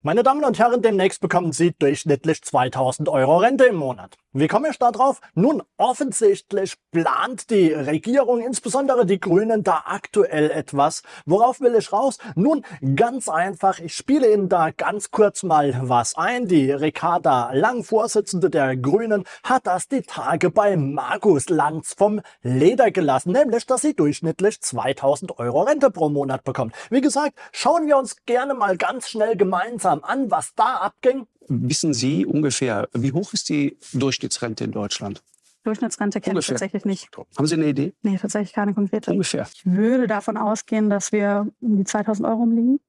Meine Damen und Herren, demnächst bekommen Sie durchschnittlich 2000 Euro Rente im Monat. Wie komme ich da drauf? Nun, offensichtlich plant die Regierung, insbesondere die Grünen, da aktuell etwas. Worauf will ich raus? Nun, ganz einfach, ich spiele Ihnen da ganz kurz mal was ein. Die Ricarda Lang, Vorsitzende der Grünen, hat das die Tage bei Markus Lanz vom Leder gelassen, nämlich, dass sie durchschnittlich 2000 Euro Rente pro Monat bekommt. Wie gesagt, schauen wir uns gerne mal ganz schnell gemeinsam aufmerksam an, was da abging. Wissen Sie ungefähr, wie hoch ist die Durchschnittsrente in Deutschland? Durchschnittsrente kenne ich tatsächlich nicht. Haben Sie eine Idee? Nee, tatsächlich keine konkrete. Ungefähr. Ich würde davon ausgehen, dass wir um die 2000 Euro umliegen.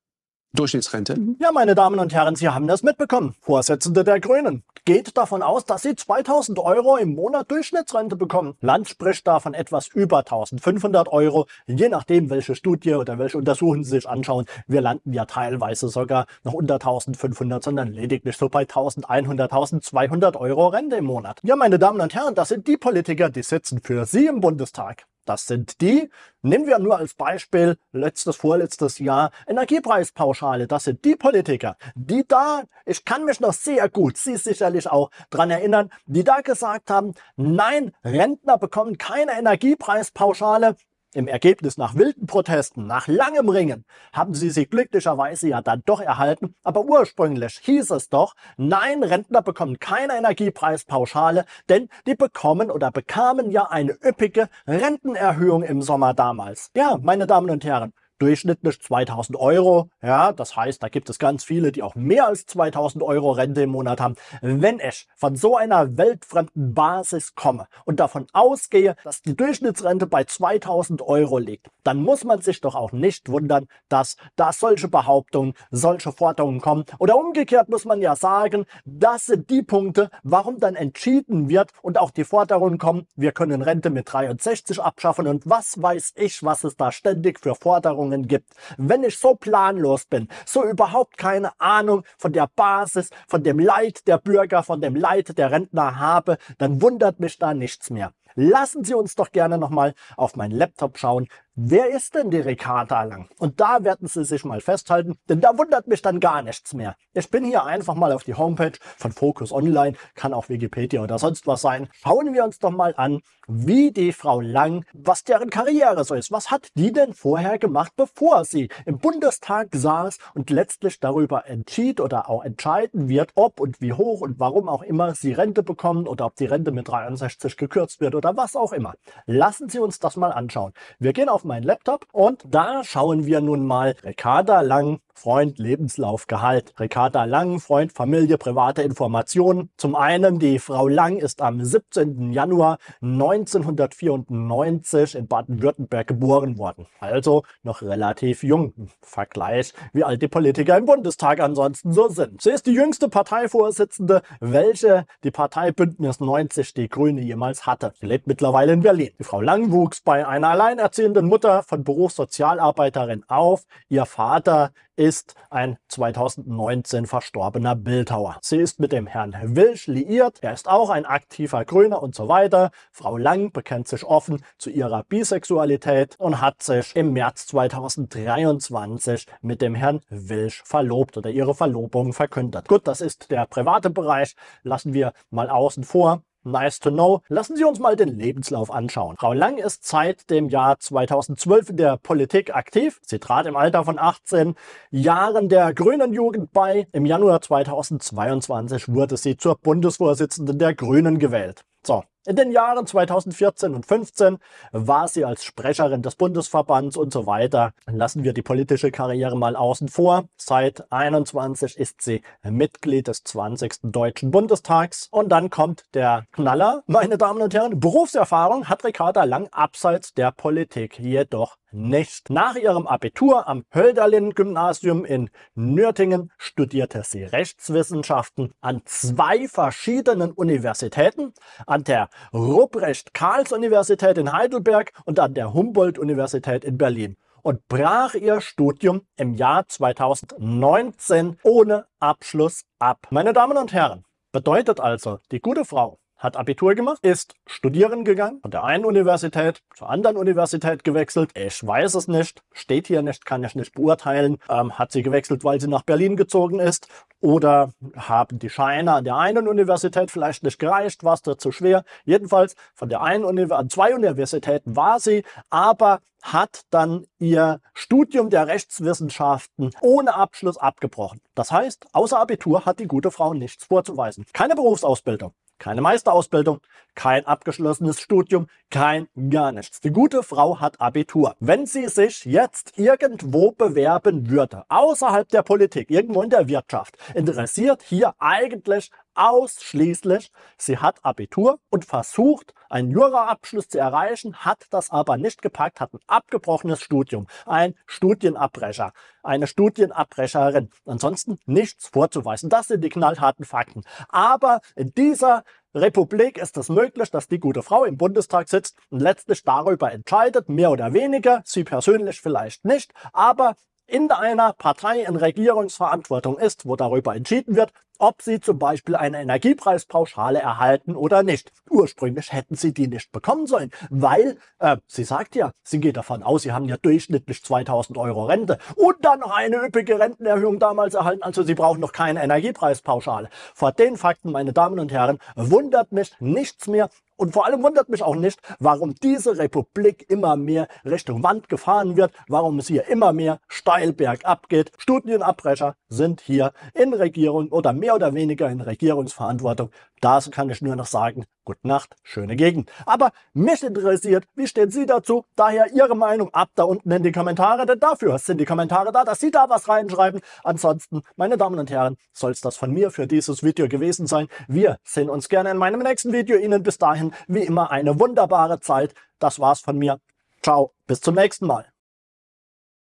Durchschnittsrente. Ja, meine Damen und Herren, Sie haben das mitbekommen. Vorsitzende der Grünen geht davon aus, dass Sie 2000 Euro im Monat Durchschnittsrente bekommen. Land spricht da von etwas über 1500 Euro. Je nachdem, welche Studie oder welche Untersuchung Sie sich anschauen. Wir landen ja teilweise sogar noch unter 1500, sondern lediglich so bei 1100, 1200 Euro Rente im Monat. Ja, meine Damen und Herren, das sind die Politiker, die sitzen für Sie im Bundestag. Das sind die, nehmen wir nur als Beispiel letztes, vorletztes Jahr, Energiepreispauschale. Das sind die Politiker, die da, ich kann mich noch sehr gut, Sie sicherlich auch daran erinnern, die da gesagt haben, nein, Rentner bekommen keine Energiepreispauschale, im Ergebnis nach wilden Protesten, nach langem Ringen, haben sie sie glücklicherweise ja dann doch erhalten, aber ursprünglich hieß es doch, nein, Rentner bekommen keine Energiepreispauschale, denn die bekommen oder bekamen ja eine üppige Rentenerhöhung im Sommer damals. Ja, meine Damen und Herren, durchschnittlich 2000 Euro. Ja, das heißt, da gibt es ganz viele, die auch mehr als 2000 Euro Rente im Monat haben. Wenn ich von so einer weltfremden Basis komme und davon ausgehe, dass die Durchschnittsrente bei 2000 Euro liegt, dann muss man sich doch auch nicht wundern, dass da solche Behauptungen, solche Forderungen kommen. Oder umgekehrt muss man ja sagen, das sind die Punkte, warum dann entschieden wird und auch die Forderungen kommen, wir können Rente mit 63 abschaffen und was weiß ich, was es da ständig für Forderungen Entscheidungen gibt, wenn ich so planlos bin, so überhaupt keine Ahnung von der Basis, von dem Leid der Bürger, von dem Leid der Rentner habe, dann wundert mich da nichts mehr. Lassen Sie uns doch gerne nochmal auf meinen Laptop schauen. Wer ist denn die Ricarda Lang? Und da werden Sie sich mal festhalten, denn da wundert mich dann gar nichts mehr. Ich bin hier einfach mal auf die Homepage von Focus Online, kann auch Wikipedia oder sonst was sein. Schauen wir uns doch mal an, wie die Frau Lang, was deren Karriere so ist. Was hat die denn vorher gemacht, bevor sie im Bundestag saß und letztlich darüber entschied oder auch entscheiden wird, ob und wie hoch und warum auch immer sie Rente bekommen oder ob die Rente mit 63 gekürzt wird oder was auch immer. Lassen Sie uns das mal anschauen. Wir gehen auf meinen Laptop und da schauen wir nun mal Ricarda Lang, Freund, Lebenslauf, Gehalt. Ricarda Lang, Freund, Familie, private Informationen. Zum einen, die Frau Lang ist am 17. Januar 1994 in Baden-Württemberg geboren worden. Also noch relativ jung. Im Vergleich, wie alt die Politiker im Bundestag ansonsten so sind. Sie ist die jüngste Parteivorsitzende, welche die Partei Bündnis 90 Die Grüne jemals hatte. Sie lebt mittlerweile in Berlin. Die Frau Lang wuchs bei einer alleinerziehenden Mutter von Beruf Sozialarbeiterin auf. Ihr Vater ist ein 2019 verstorbener Bildhauer. Sie ist mit dem Herrn Wilsch liiert. Er ist auch ein aktiver Grüner und so weiter. Frau Lang bekennt sich offen zu ihrer Bisexualität und hat sich im März 2023 mit dem Herrn Wilsch verlobt oder ihre Verlobung verkündet. Gut, das ist der private Bereich. Lassen wir mal außen vor. Nice to know. Lassen Sie uns mal den Lebenslauf anschauen. Frau Lang ist seit dem Jahr 2012 in der Politik aktiv. Sie trat im Alter von 18 Jahren der Grünen Jugend bei. Im Januar 2022 wurde sie zur Bundesvorsitzenden der Grünen gewählt. So, in den Jahren 2014 und 15 war sie als Sprecherin des Bundesverbands und so weiter. Lassen wir die politische Karriere mal außen vor. Seit 21 ist sie Mitglied des 20. Deutschen Bundestags. Und dann kommt der Knaller, meine Damen und Herren. Berufserfahrung hat Ricarda Lang abseits der Politik jedoch nicht. Nach ihrem Abitur am Hölderlin-Gymnasium in Nürtingen studierte sie Rechtswissenschaften an zwei verschiedenen Universitäten, an der Ruprecht-Karls-Universität in Heidelberg und an der Humboldt-Universität in Berlin und brach ihr Studium im Jahr 2019 ohne Abschluss ab. Meine Damen und Herren, bedeutet also, die gute Frau hat Abitur gemacht, ist studieren gegangen, von der einen Universität zur anderen Universität gewechselt. Ich weiß es nicht, steht hier nicht, kann ich nicht beurteilen. Ähm, hat sie gewechselt, weil sie nach Berlin gezogen ist? Oder haben die Scheine an der einen Universität vielleicht nicht gereicht? War es da zu schwer? Jedenfalls von der einen Universität, an zwei Universitäten war sie, aber hat dann ihr Studium der Rechtswissenschaften ohne Abschluss abgebrochen. Das heißt, außer Abitur hat die gute Frau nichts vorzuweisen. Keine Berufsausbildung. Keine Meisterausbildung, kein abgeschlossenes Studium, kein gar nichts. Die gute Frau hat Abitur. Wenn sie sich jetzt irgendwo bewerben würde, außerhalb der Politik, irgendwo in der Wirtschaft, interessiert hier eigentlich ausschließlich, sie hat Abitur und versucht, einen Juraabschluss zu erreichen, hat das aber nicht gepackt, hat ein abgebrochenes Studium, ein Studienabbrecher, eine Studienabbrecherin. Ansonsten nichts vorzuweisen. Das sind die knallharten Fakten. Aber in dieser Republik ist es möglich, dass die gute Frau im Bundestag sitzt und letztlich darüber entscheidet, mehr oder weniger, sie persönlich vielleicht nicht, aber in einer Partei in Regierungsverantwortung ist, wo darüber entschieden wird, ob sie zum Beispiel eine Energiepreispauschale erhalten oder nicht. Ursprünglich hätten sie die nicht bekommen sollen, weil, äh, sie sagt ja, sie geht davon aus, sie haben ja durchschnittlich 2000 Euro Rente und dann noch eine üppige Rentenerhöhung damals erhalten, also sie brauchen noch keine Energiepreispauschale. Vor den Fakten, meine Damen und Herren, wundert mich nichts mehr und vor allem wundert mich auch nicht, warum diese Republik immer mehr Richtung Wand gefahren wird, warum es hier immer mehr steil bergab geht. Studienabbrecher sind hier in Regierung oder mehr mehr oder weniger in Regierungsverantwortung. Das kann ich nur noch sagen. Gute Nacht, schöne Gegend. Aber mich interessiert, wie stehen Sie dazu? Daher Ihre Meinung ab da unten in die Kommentare, denn dafür sind die Kommentare da, dass Sie da was reinschreiben. Ansonsten, meine Damen und Herren, soll es das von mir für dieses Video gewesen sein. Wir sehen uns gerne in meinem nächsten Video. Ihnen bis dahin, wie immer, eine wunderbare Zeit. Das war's von mir. Ciao, bis zum nächsten Mal.